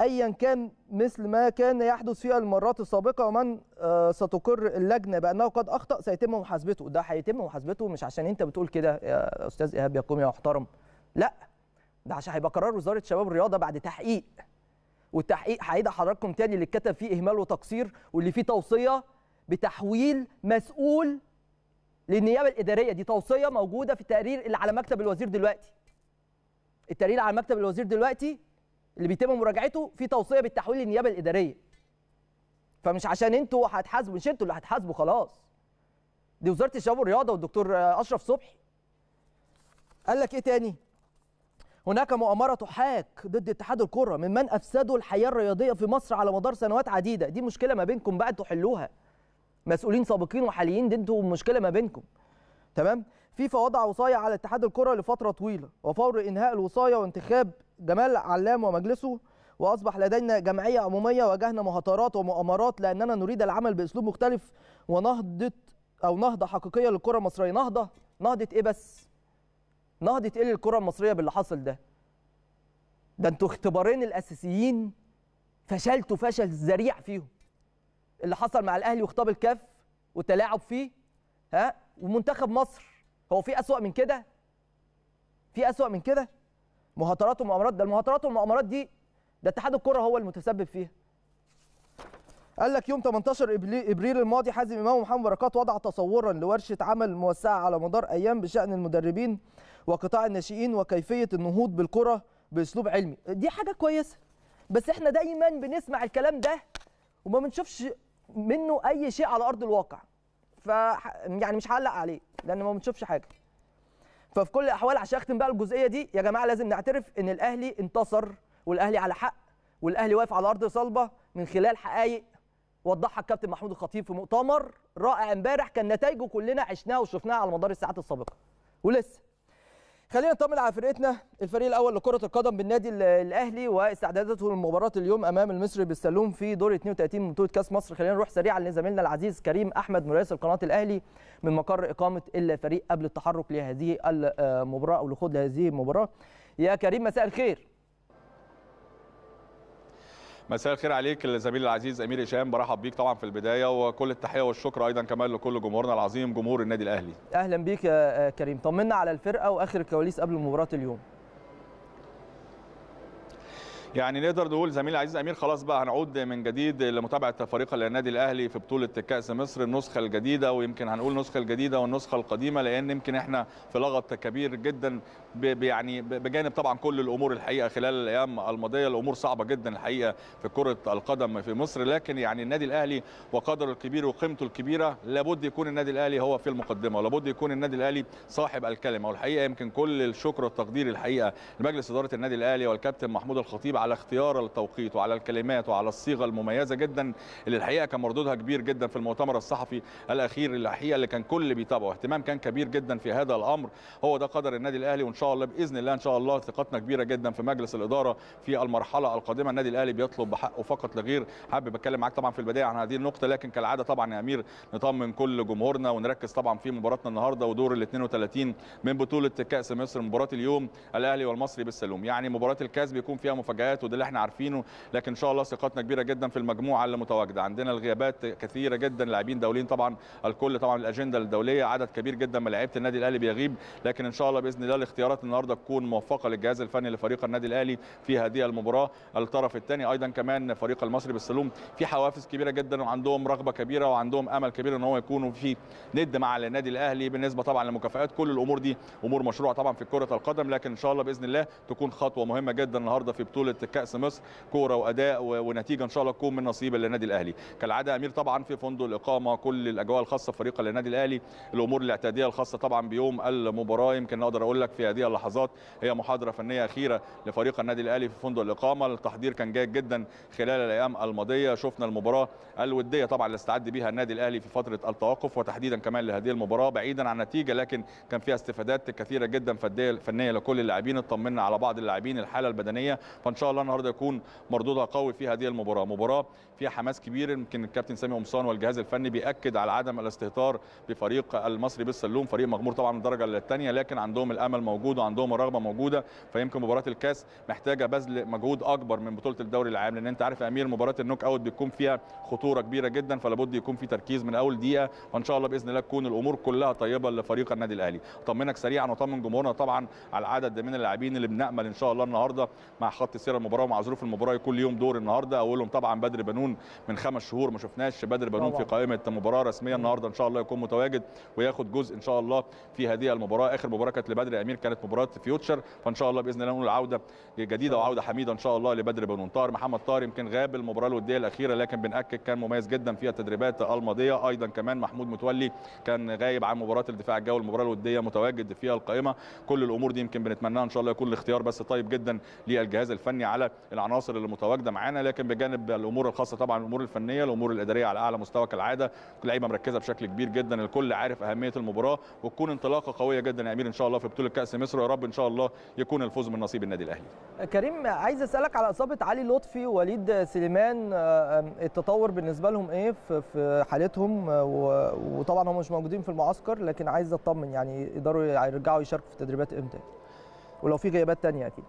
ايا كان مثل ما كان يحدث في المرات السابقه ومن آه، ستقر اللجنه بانه قد اخطا سيتم محاسبته ده هيتم محاسبته مش عشان انت بتقول كده يا استاذ ايهاب يا قوم يا محترم لا ده عشان هيبقى قرار وزاره شباب الرياضه بعد تحقيق والتحقيق هعيد حضراتكم تاني اللي اتكتب فيه اهمال وتقصير واللي فيه توصيه بتحويل مسؤول للنيابه الاداريه دي توصيه موجوده في التقرير اللي على مكتب الوزير دلوقتي التقرير على مكتب الوزير دلوقتي اللي بيتم مراجعته في توصيه بالتحويل للنيابه الاداريه فمش عشان انتوا هتحاسبوا مش انتوا اللي هتحاسبوا خلاص دي وزاره الشباب والرياضه والدكتور اشرف صبحي قال لك ايه تاني هناك مؤامرة تحاك ضد اتحاد الكرة من من أفسدوا الحياة الرياضية في مصر على مدار سنوات عديدة دي مشكلة ما بينكم بقى تحلوها مسؤولين سابقين وحاليين دي انتوا مشكلة ما بينكم تمام فيفا وضع وصاية على اتحاد الكرة لفترة طويلة وفور إنهاء الوصاية وانتخاب جمال علام ومجلسه واصبح لدينا جمعيه عموميه واجهنا مهاترات ومؤامرات لاننا نريد العمل باسلوب مختلف ونهضه او نهضه حقيقيه للكره المصريه نهضه نهضه ايه بس نهضه ايه الكره المصريه باللي حصل ده ده انتوا اختبارين الاساسيين فشلتوا فشل ذريع فيهم اللي حصل مع الاهلي وخطاب الكاف وتلاعب فيه ها ومنتخب مصر هو في اسوا من كده في اسوا من كده مهاترات ومؤامرات ده المهاترات والمؤامرات دي ده اتحاد الكره هو المتسبب فيها قال لك يوم 18 ابريل الماضي حازم امام ومحمد بركات وضع تصورا لورشه عمل موسعه على مدار ايام بشان المدربين وقطاع الناشئين وكيفيه النهوض بالكره باسلوب علمي دي حاجه كويسه بس احنا دايما بنسمع الكلام ده وما بنشوفش منه اي شيء على ارض الواقع ف يعني مش هعلق عليه لان ما بنشوفش حاجه ففي كل الاحوال عشان اختم بقى الجزئيه دي يا جماعه لازم نعترف ان الاهلي انتصر والاهلي على حق والاهلي واقف على ارض صلبه من خلال حقائق وضحها الكابتن محمود الخطيب في مؤتمر رائع امبارح كان نتائجه كلنا عشناها وشفناها على مدار الساعات السابقه ولسه خلينا نطمن على فرقتنا الفريق الاول لكره القدم بالنادي الاهلي واستعداداته لمباراه اليوم امام المصري بالسلوم في دور 32 من بطوله كاس مصر خلينا نروح سريعا لزميلنا العزيز كريم احمد مراسل القناه الاهلي من مقر اقامه الفريق قبل التحرك لهذه المباراه او لخوض لهذه المباراه يا كريم مساء الخير مساء الخير عليك الزميل العزيز امير هشام برحب بيك طبعا في البدايه وكل التحيه والشكر ايضا كمان لكل جمهورنا العظيم جمهور النادي الاهلي اهلا بيك يا كريم طمنا على الفرقه واخر الكواليس قبل مباراه اليوم يعني نقدر نقول زميل عزيز امير خلاص بقى هنعود من جديد لمتابعه فريق النادي الاهلي في بطوله كاس مصر النسخه الجديده ويمكن هنقول النسخه الجديده والنسخه القديمه لان يمكن احنا في لغط كبير جدا يعني بجانب طبعا كل الامور الحقيقه خلال الايام الماضيه الامور صعبه جدا الحقيقه في كره القدم في مصر لكن يعني النادي الاهلي وقدره الكبير وقيمته الكبيره لابد يكون النادي الاهلي هو في المقدمه ولابد يكون النادي الاهلي صاحب الكلمه والحقيقه يمكن كل الشكر والتقدير الحقيقه لمجلس اداره النادي الاهلي والكابتن محمود الخطيب على اختيار التوقيت وعلى الكلمات وعلى الصيغه المميزه جدا اللي الحقيقه كان مردودها كبير جدا في المؤتمر الصحفي الاخير الحقيقه اللي كان كل بيتابعه اهتمام كان كبير جدا في هذا الامر هو ده قدر النادي الاهلي وان شاء الله باذن الله ان شاء الله ثقتنا كبيره جدا في مجلس الاداره في المرحله القادمه النادي الاهلي بيطلب بحقه فقط لغير حابب اتكلم معاك طبعا في البدايه عن هذه النقطه لكن كالعاده طبعا يا امير نطمن كل جمهورنا ونركز طبعا في مباراتنا النهارده ودور ال 32 من بطوله كاس مصر مباراه اليوم الاهلي والمصري بالسلوم يعني مباراه الكاس بيكون فيها مفاجات الغيابات وده اللي احنا عارفينه لكن ان شاء الله ثقتنا كبيره جدا في المجموعه اللي متواجده عندنا الغيابات كثيره جدا لاعبين دوليين طبعا الكل طبعا الاجنده الدوليه عدد كبير جدا من لعيبه النادي الاهلي بيغيب لكن ان شاء الله باذن الله الاختيارات النهارده تكون موفقه للجهاز الفني لفريق النادي الاهلي في هذه المباراه الطرف الثاني ايضا كمان فريق المصري بالسلوم في حوافز كبيره جدا وعندهم رغبه كبيره وعندهم امل كبير ان هو يكونوا في ند مع النادي الاهلي بالنسبه طبعا للمكافئات كل الامور دي امور مشروعه طبعا في كره القدم لكن ان شاء الله باذن الله تكون خطوه مهمه جدا النهارده في بطوله كاس مصر كوره واداء ونتيجه ان شاء الله تكون من نصيب النادي الاهلي كالعاده امير طبعا في فندق الاقامه كل الاجواء الخاصه بفريق النادي الاهلي الامور الاعتياديه الخاصه طبعا بيوم المباراه يمكن اقدر اقول لك في هذه اللحظات هي محاضره فنيه اخيره لفريق النادي الاهلي في فندق الاقامه التحضير كان جيد جدا خلال الايام الماضيه شفنا المباراه الوديه طبعا اللي استعد بها النادي الاهلي في فتره التوقف وتحديدا كمان لهذه المباراه بعيدا عن النتيجه لكن كان فيها استفادات كثيره جدا فنيه لكل اللاعبين اطمنا على بعض اللاعبين الحاله البدنيه فان شاء الله النهارده يكون مردودها قوي في هذه المباراه مباراه فيها حماس كبير يمكن الكابتن سامي قمصان والجهاز الفني بياكد على عدم الاستهتار بفريق المصري بالسلوم فريق مغمور طبعا من الدرجه الثانيه لكن عندهم الامل موجود وعندهم الرغبه موجوده فيمكن مباراه الكاس محتاجه بذل مجهود اكبر من بطوله الدوري العام لان انت عارف يا امير مباراه النوك اوت بتكون فيها خطوره كبيره جدا فلابد يكون في تركيز من اول دقيقه وان شاء الله باذن الله تكون الامور كلها طيبه لفريق النادي الاهلي اطمنك سريعا واطمن جمهورنا طبعا على عدد من اللاعبين اللي بنامل ان شاء الله النهارده مع خط السير مذاكره المباراه ومع ظروف المباراه كل يوم دور النهارده اولهم طبعا بدر بنون من خمس شهور ما شفناش بدر بنون في قائمه مباراه رسميه النهارده ان شاء الله يكون متواجد وياخد جزء ان شاء الله في هذه المباراه اخر مباراه كانت لبدر امير كانت مباراه فيوتشر فان شاء الله باذن الله نقول عوده جديده وعوده حميده ان شاء الله لبدر بنون طاهر محمد طاهر يمكن غاب المباراه الوديه الاخيره لكن بنأكد كان مميز جدا في التدريبات الماضيه ايضا كمان محمود متولي كان غايب عن مباراه الدفاع الجوي المباراه الوديه متواجد فيها القائمه كل الامور دي يمكن بنتمناها ان شاء الله يكون الاختيار بس طيب جدا للجهاز الفني يعني على العناصر اللي متواجده معانا لكن بجانب الامور الخاصه طبعا الامور الفنيه الامور الاداريه على اعلى مستوى كالعاده اللعيبه مركزه بشكل كبير جدا الكل عارف اهميه المباراه وتكون انطلاقه قويه جدا يا امير ان شاء الله في بطوله كاس مصر يا رب ان شاء الله يكون الفوز من نصيب النادي الاهلي كريم عايز اسالك على اصابه علي لطفي ووليد سليمان آه، آه، التطور بالنسبه لهم ايه في حالتهم وطبعا هم مش موجودين في المعسكر لكن عايز اطمن يعني يقدروا يرجعوا يشاركوا في التدريبات امتى ولو في غيابات تانية اكيد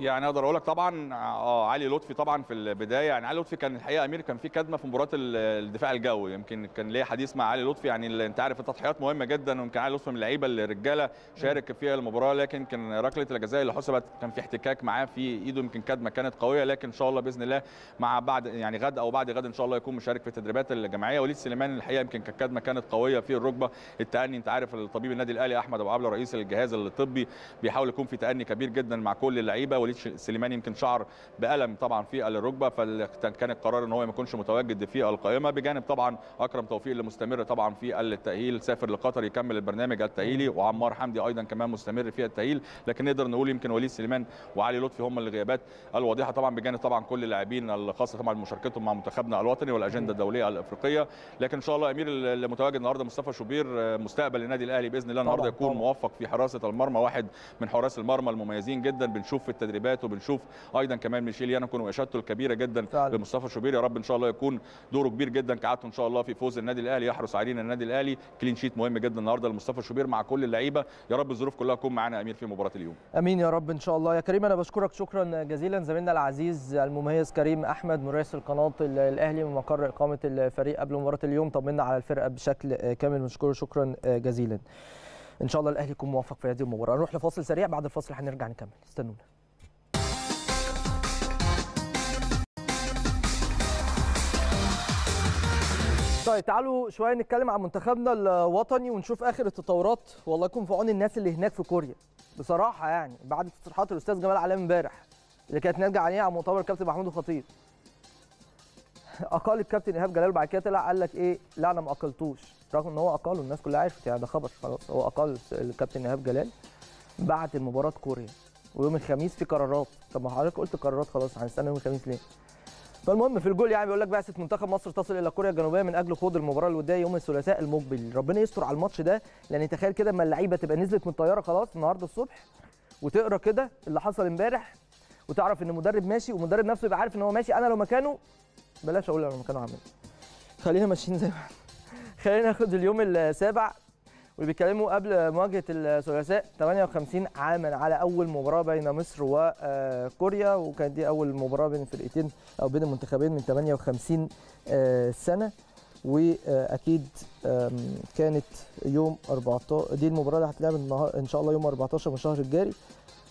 يعني اقدر اقول لك طبعا اه علي لطفي طبعا في البدايه يعني علي لطفي كان الحقيقه امير كان في كدمه في مباراه الدفاع الجوي يمكن كان ليه حديث مع علي لطفي يعني انت عارف التضحيات مهمه جدا ويمكن علي لطفي من اللعيبه رجاله شارك فيها المباراه لكن كان ركله الجزاء اللي حسبت كان في احتكاك معاه في ايده يمكن كدمه كانت قويه لكن ان شاء الله باذن الله مع بعد يعني غد او بعد غد ان شاء الله يكون مشارك في التدريبات الجماعيه وليد سليمان الحقيقه يمكن كدمه كانت قويه في الركبه التاني انت عارف الطبيب النادي الاهلي احمد ابو عبله رئيس الجهاز الطبي بيحاول يكون في تاني كبير جدا مع كل اللعيبه وليد سليمان يمكن شعر بالم طبعا في الركبه فكان القرار ان هو ما يكونش متواجد في القائمه بجانب طبعا اكرم توفيق اللي مستمر طبعا في التاهيل سافر لقطر يكمل البرنامج التاهيلي وعمار حمدي ايضا كمان مستمر في التاهيل لكن نقدر نقول يمكن وليد سليمان وعلي لطفي هم الغيابات الواضحه طبعا بجانب طبعا كل اللاعبين الخاصه طبعا بمشاركتهم مع منتخبنا الوطني والاجنده الدوليه الافريقيه لكن ان شاء الله امير المتواجد النهارده مصطفى شوبير آه، مستقبل النادي الاهلي باذن الله النهارده يكون موفق في حراسه المرمى واحد من حراس المرمى المميزين جدا بنشوف في التدريب التدريبات وبنشوف ايضا كمان ميشيل يانكون واشادته الكبيره جدا فعلا. لمصطفى شوبير يا رب ان شاء الله يكون دوره كبير جدا كعادته ان شاء الله في فوز النادي الاهلي يحرص علينا النادي الاهلي كلين شيت مهم جدا النهارده لمصطفى شوبير مع كل اللعيبه يا رب الظروف كلها تكون معانا امير في مباراه اليوم امين يا رب ان شاء الله يا كريم انا بشكرك شكرا جزيلا زميلنا العزيز المميز كريم احمد مراسل القناه الاهلي من مقر اقامه الفريق قبل مباراه اليوم طمنا على الفرقه بشكل كامل بنشكره شكرا جزيلا ان شاء الله الاهلي يكون موفق في هذه المباراه نروح لفاصل سريع بعد الفاصل هنرجع نكمل استنونا طيب تعالوا شويه نتكلم عن منتخبنا الوطني ونشوف اخر التطورات والله يكون في عون الناس اللي هناك في كوريا بصراحه يعني بعد تصريحات الاستاذ جمال علام امبارح اللي كانت ناتجه عليها على مؤتمر الكابتن محمود الخطيب اقال الكابتن ايهاب جلال بعد كده طلع قال لك ايه لا انا ما اقلتوش رغم ان هو اقاله الناس كلها عرفت يعني ده خبر خلاص هو اقال الكابتن ايهاب جلال بعد المباراه كوريا ويوم الخميس في قرارات طب ما حضرتك قلت قرارات خلاص هنستنى يوم الخميس ليه فالمهم في الجول يعني بيقول لك بعثه منتخب مصر تصل الى كوريا الجنوبيه من اجل خوض المباراه الوديه يوم الثلاثاء المقبل ربنا يستر على الماتش ده لان تخيل كده اما اللعيبه تبقى نزلت من الطياره خلاص النهارده الصبح وتقرا كده اللي حصل امبارح وتعرف ان مدرب ماشي ومدرب نفسه يبقى عارف ان هو ماشي انا لو مكانه بلاش اقول لو مكانه عامل إيه. خلينا ماشيين زي ما [laughs] خلينا ناخد اليوم السابع وبيتكلموا قبل مواجهه الثلاثاء 58 عاما على اول مباراه بين مصر وكوريا آه، وكانت دي اول مباراه بين الفرقتين او بين المنتخبين من 58 آه، سنه واكيد كانت يوم 14 دي المباراه اللي هتلعب ان شاء الله يوم 14 من الشهر الجاري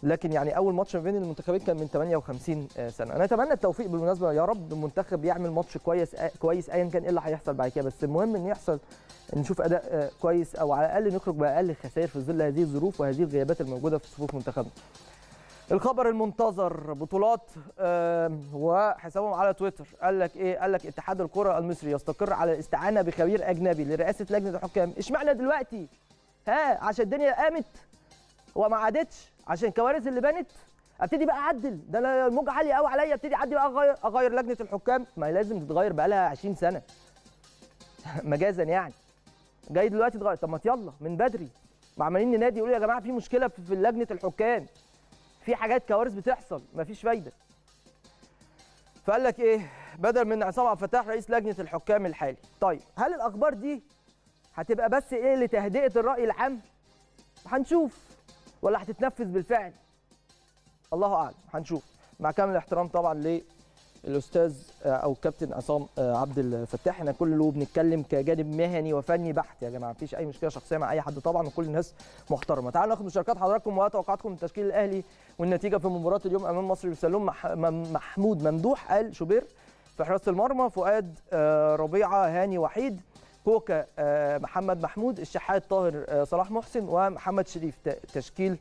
لكن يعني اول ماتش ما بين المنتخبين كان من 58 آه، سنه انا اتمنى التوفيق بالمناسبه يا رب المنتخب يعمل ماتش كويس كويس ايا كان ايه اللي هيحصل بعد كده بس المهم ان يحصل نشوف اداء آه، كويس او على الاقل نخرج باقل الخسائر في ظل هذه الظروف وهذه الغيابات الموجوده في صفوف منتخبنا الخبر المنتظر بطولات آه، وحسابهم على تويتر قال لك ايه قال لك اتحاد الكره المصري يستقر على الاستعانه بخبير اجنبي لرئاسه لجنه الحكام اشمعنى دلوقتي ها عشان الدنيا قامت وما عادتش عشان الكوارث اللي بنت ابتدي بقى اعدل ده انا الموج عاليه قوي عليا ابتدي اعدي بقى اغير اغير لجنه الحكام ما هي لازم تتغير بقى لها 20 سنه [laughs] مجازا يعني جاي دلوقتي اتغير طب ما يلا من بدري وعمالين ننادي يقولوا يا جماعه في مشكله في لجنه الحكام في حاجات كوارث بتحصل مفيش فايده فقال لك ايه بدل من عصام عبد الفتاح رئيس لجنه الحكام الحالي طيب هل الاخبار دي هتبقى بس ايه لتهدئه الراي العام هنشوف ولا هتتنفذ بالفعل الله اعلم هنشوف مع كامل الاحترام طبعا ل الاستاذ آه، او الكابتن عصام آه، عبد الفتاح احنا كله بنتكلم كجانب مهني وفني بحت يا جماعه مفيش اي مشكله شخصيه مع اي حد طبعا وكل الناس محترمه تعالوا ناخد مشاركات حضراتكم وتوقعاتكم من تشكيل الاهلي والنتيجه في مباراه اليوم امام مصر بسلوم محمود ممدوح قال شوبير في حراسه المرمى فؤاد آه، ربيعه هاني وحيد كوكا محمد محمود الشحات طاهر صلاح محسن ومحمد شريف تشكيل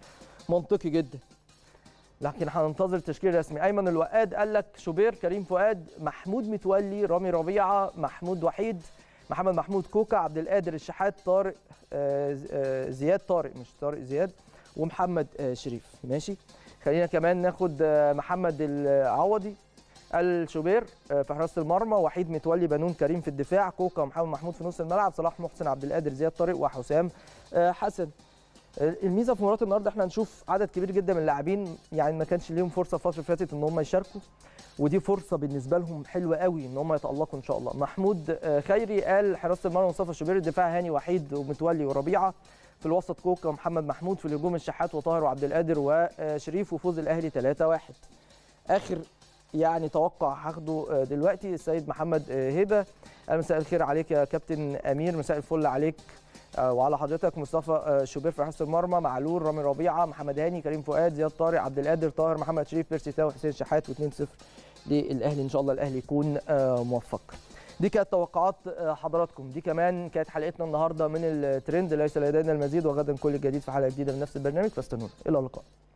منطقي جدا لكن هننتظر تشكيل رسمي ايمن الوقاد قال لك شوبير كريم فؤاد محمود متولي رامي ربيعه محمود وحيد محمد محمود كوكا عبد القادر الشحات طارق آه، آه، زياد طارق مش طارق زياد ومحمد آه، شريف ماشي خلينا كمان ناخد محمد العوضي الشوبير في حراسه المرمى وحيد متولي بنون كريم في الدفاع كوكا ومحمد محمود في نص الملعب صلاح محسن عبد القادر زياد طارق وحسام حسن الميزه في مباراه النهارده احنا هنشوف عدد كبير جدا من اللاعبين يعني ما كانش ليهم فرصه الفتره اللي فاتت ان هم يشاركوا ودي فرصه بالنسبه لهم حلوه قوي ان هم يتالقوا ان شاء الله محمود آه، خيري قال حراسه المرمى مصطفى شوبير الدفاع هاني وحيد ومتولي وربيعه في الوسط كوكا ومحمد محمود في الهجوم الشحات وطاهر وعبد القادر وشريف وفوز الاهلي 3-1 اخر يعني توقع هاخده آه، دلوقتي السيد محمد آه، هبه مساء الخير عليك يا كابتن امير مساء الفل عليك آه، وعلى حضرتك مصطفى شوبير في حراسه المرمى معلول رامي ربيعه محمد هاني كريم فؤاد زياد طارق عبد القادر طاهر محمد شريف بيرسي تاو حسين شحات و2-0 للاهلي ان شاء الله الاهلي يكون موفق دي كانت توقعات حضراتكم دي كمان كانت حلقتنا النهارده من الترند ليس لدينا المزيد وغدا كل الجديد في حلقه جديده من نفس البرنامج فاستنونا الى اللقاء